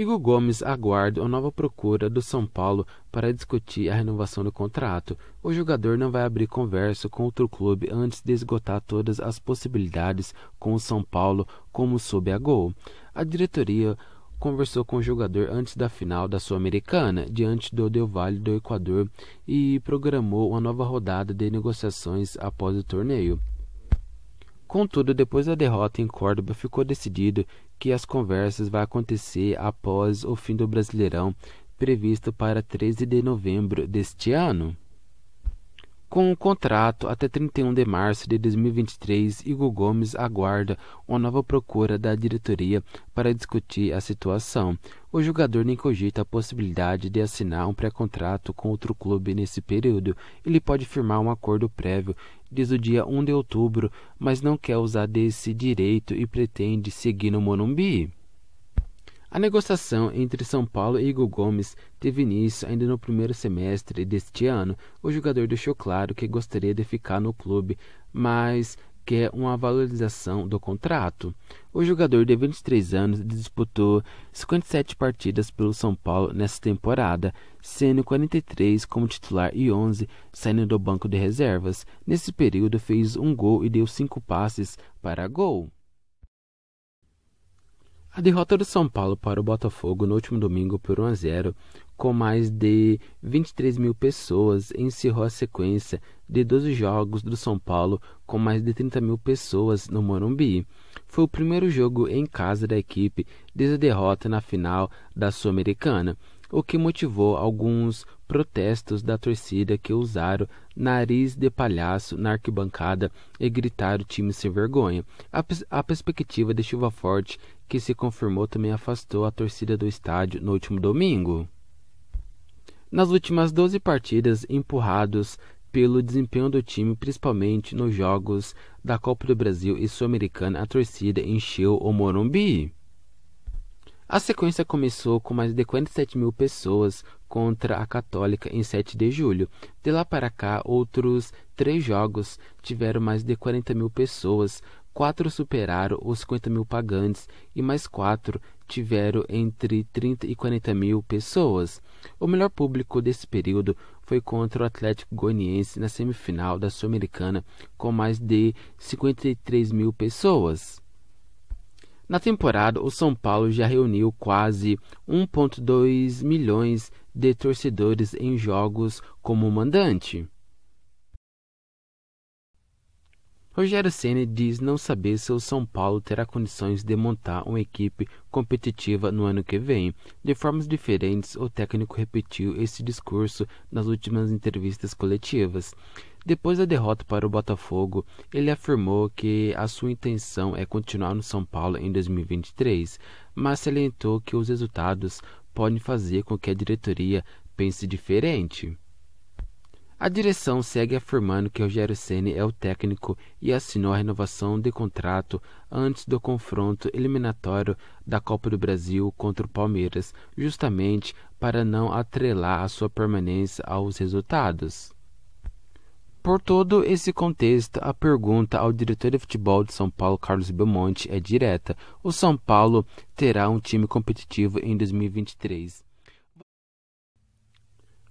Igor Gomes aguarda a nova procura do São Paulo para discutir a renovação do contrato. O jogador não vai abrir conversa com outro clube antes de esgotar todas as possibilidades com o São Paulo, como soube a Gol. A diretoria conversou com o jogador antes da final da Sul-Americana, diante do Del Valle do Equador, e programou uma nova rodada de negociações após o torneio. Contudo, depois da derrota em Córdoba, ficou decidido que as conversas vai acontecer após o fim do Brasileirão, previsto para 13 de novembro deste ano. Com o contrato até 31 de março de 2023, Igor Gomes aguarda uma nova procura da diretoria para discutir a situação. O jogador nem cogita a possibilidade de assinar um pré-contrato com outro clube nesse período. Ele pode firmar um acordo prévio desde o dia 1 de outubro, mas não quer usar desse direito e pretende seguir no Morumbi. A negociação entre São Paulo e Igor Gomes teve início ainda no primeiro semestre deste ano. O jogador deixou claro que gostaria de ficar no clube, mas quer é uma valorização do contrato. O jogador de 23 anos disputou 57 partidas pelo São Paulo nesta temporada, sendo 43 como titular e 11 saindo do banco de reservas. Nesse período, fez um gol e deu cinco passes para gol. A derrota do São Paulo para o Botafogo no último domingo por 1 a 0 com mais de 23 mil pessoas, encerrou a sequência de 12 jogos do São Paulo com mais de 30 mil pessoas no Morumbi. Foi o primeiro jogo em casa da equipe desde a derrota na final da Sul-Americana, o que motivou alguns protestos da torcida que usaram nariz de palhaço na arquibancada e gritaram time sem vergonha. A, a perspectiva de chuva forte que se confirmou também afastou a torcida do estádio no último domingo. Nas últimas 12 partidas, empurrados pelo desempenho do time, principalmente nos jogos da Copa do Brasil e Sul-Americana, a torcida encheu o Morumbi. A sequência começou com mais de 47 mil pessoas contra a Católica em 7 de julho. De lá para cá, outros três jogos tiveram mais de 40 mil pessoas quatro superaram os 50 mil pagantes e mais quatro tiveram entre 30 e 40 mil pessoas. O melhor público desse período foi contra o Atlético Goianiense na semifinal da Sul-Americana, com mais de 53 mil pessoas. Na temporada, o São Paulo já reuniu quase 1,2 milhões de torcedores em jogos como mandante. Rogério Ceni diz não saber se o São Paulo terá condições de montar uma equipe competitiva no ano que vem. De formas diferentes, o técnico repetiu esse discurso nas últimas entrevistas coletivas. Depois da derrota para o Botafogo, ele afirmou que a sua intenção é continuar no São Paulo em 2023, mas salientou que os resultados podem fazer com que a diretoria pense diferente. A direção segue afirmando que Rogério Ceni é o técnico e assinou a renovação de contrato antes do confronto eliminatório da Copa do Brasil contra o Palmeiras, justamente para não atrelar a sua permanência aos resultados. Por todo esse contexto, a pergunta ao diretor de futebol de São Paulo, Carlos Belmonte, é direta: o São Paulo terá um time competitivo em 2023?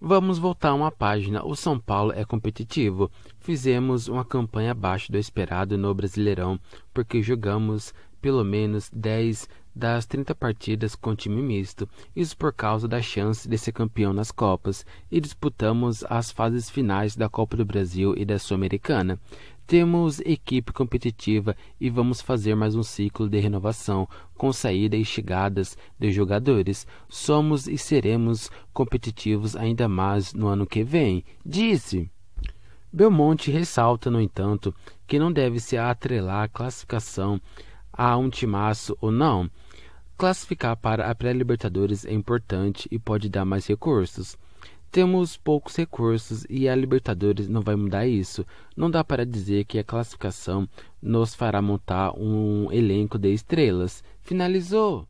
Vamos voltar uma página. O São Paulo é competitivo. Fizemos uma campanha abaixo do esperado no Brasileirão, porque jogamos pelo menos 10 das 30 partidas com time misto, isso por causa da chance de ser campeão nas Copas, e disputamos as fases finais da Copa do Brasil e da Sul-Americana. Temos equipe competitiva e vamos fazer mais um ciclo de renovação, com saída e chegadas de jogadores. Somos e seremos competitivos ainda mais no ano que vem, disse. Belmonte ressalta, no entanto, que não deve se atrelar à classificação há um timaço ou não, classificar para a pré-Libertadores é importante e pode dar mais recursos. Temos poucos recursos e a Libertadores não vai mudar isso. Não dá para dizer que a classificação nos fará montar um elenco de estrelas. Finalizou!